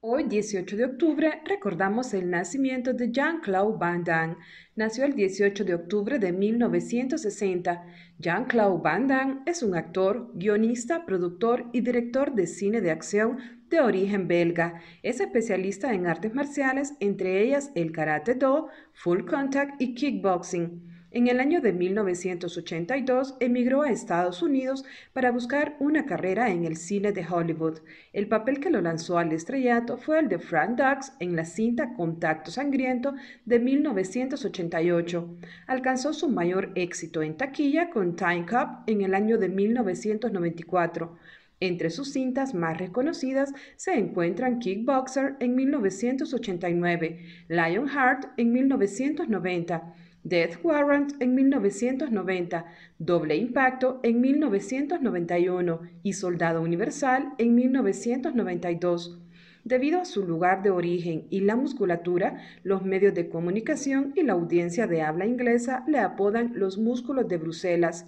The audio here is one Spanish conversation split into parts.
Hoy, 18 de octubre, recordamos el nacimiento de Jean-Claude Van Damme. Nació el 18 de octubre de 1960. Jean-Claude Van Damme es un actor, guionista, productor y director de cine de acción de origen belga. Es especialista en artes marciales, entre ellas el karate do, full contact y kickboxing. En el año de 1982 emigró a Estados Unidos para buscar una carrera en el cine de Hollywood. El papel que lo lanzó al estrellato fue el de Frank Dux en la cinta Contacto Sangriento de 1988. Alcanzó su mayor éxito en taquilla con Time Cup en el año de 1994. Entre sus cintas más reconocidas se encuentran Kickboxer en 1989, Lionheart en 1990, Death Warrant en 1990, Doble Impacto en 1991 y Soldado Universal en 1992. Debido a su lugar de origen y la musculatura, los medios de comunicación y la audiencia de habla inglesa le apodan los músculos de Bruselas.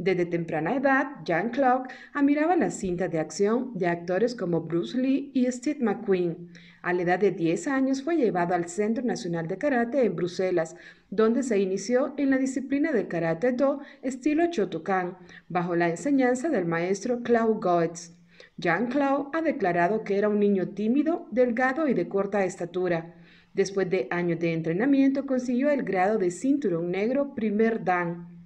Desde temprana edad, Jean Claude admiraba ah, las cintas de acción de actores como Bruce Lee y Steve McQueen. A la edad de 10 años fue llevado al Centro Nacional de Karate en Bruselas, donde se inició en la disciplina de Karate Do estilo Shotokan, bajo la enseñanza del maestro Claude Goetz. Jean Claude ha declarado que era un niño tímido, delgado y de corta estatura. Después de años de entrenamiento consiguió el grado de cinturón negro primer dan.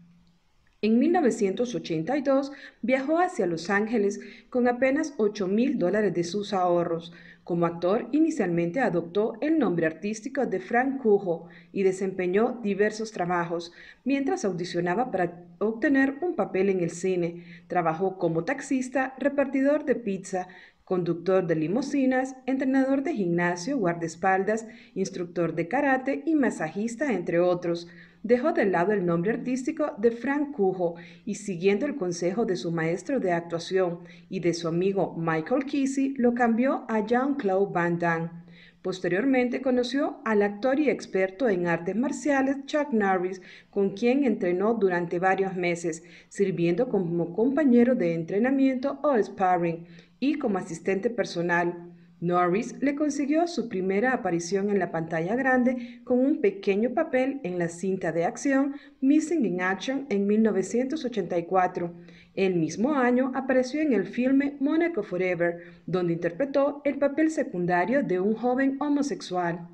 En 1982 viajó hacia Los Ángeles con apenas 8 mil dólares de sus ahorros. Como actor, inicialmente adoptó el nombre artístico de Frank Cujo y desempeñó diversos trabajos mientras audicionaba para obtener un papel en el cine. Trabajó como taxista, repartidor de pizza, conductor de limusinas, entrenador de gimnasio, guardaespaldas, instructor de karate y masajista, entre otros. Dejó de lado el nombre artístico de Frank Cujo y siguiendo el consejo de su maestro de actuación y de su amigo Michael Kesey, lo cambió a Jean-Claude Van Damme. Posteriormente conoció al actor y experto en artes marciales Chuck Norris, con quien entrenó durante varios meses, sirviendo como compañero de entrenamiento o sparring y como asistente personal. Norris le consiguió su primera aparición en la pantalla grande con un pequeño papel en la cinta de acción Missing in Action en 1984. El mismo año apareció en el filme Monaco Forever, donde interpretó el papel secundario de un joven homosexual.